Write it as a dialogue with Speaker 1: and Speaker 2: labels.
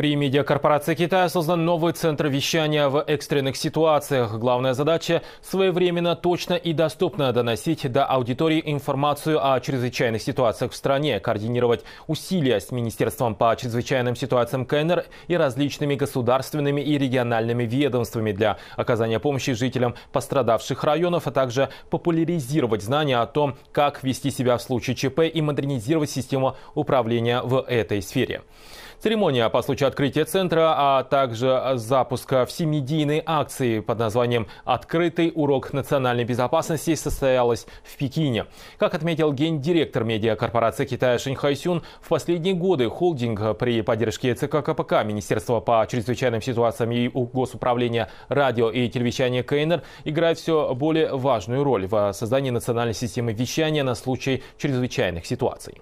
Speaker 1: При медиакорпорации Китая создан новый центр вещания в экстренных ситуациях. Главная задача – своевременно, точно и доступно доносить до аудитории информацию о чрезвычайных ситуациях в стране, координировать усилия с Министерством по чрезвычайным ситуациям КНР и различными государственными и региональными ведомствами для оказания помощи жителям пострадавших районов, а также популяризировать знания о том, как вести себя в случае ЧП и модернизировать систему управления в этой сфере. Церемония по случаю открытия центра, а также запуска всемедийной акции под названием «Открытый урок национальной безопасности» состоялась в Пекине. Как отметил гендиректор медиакорпорации Китая Шиньхай Сюн, в последние годы холдинг при поддержке ЦК КПК, Министерства по чрезвычайным ситуациям и Госуправления радио и телевещания КНР играет все более важную роль в создании национальной системы вещания на случай чрезвычайных ситуаций.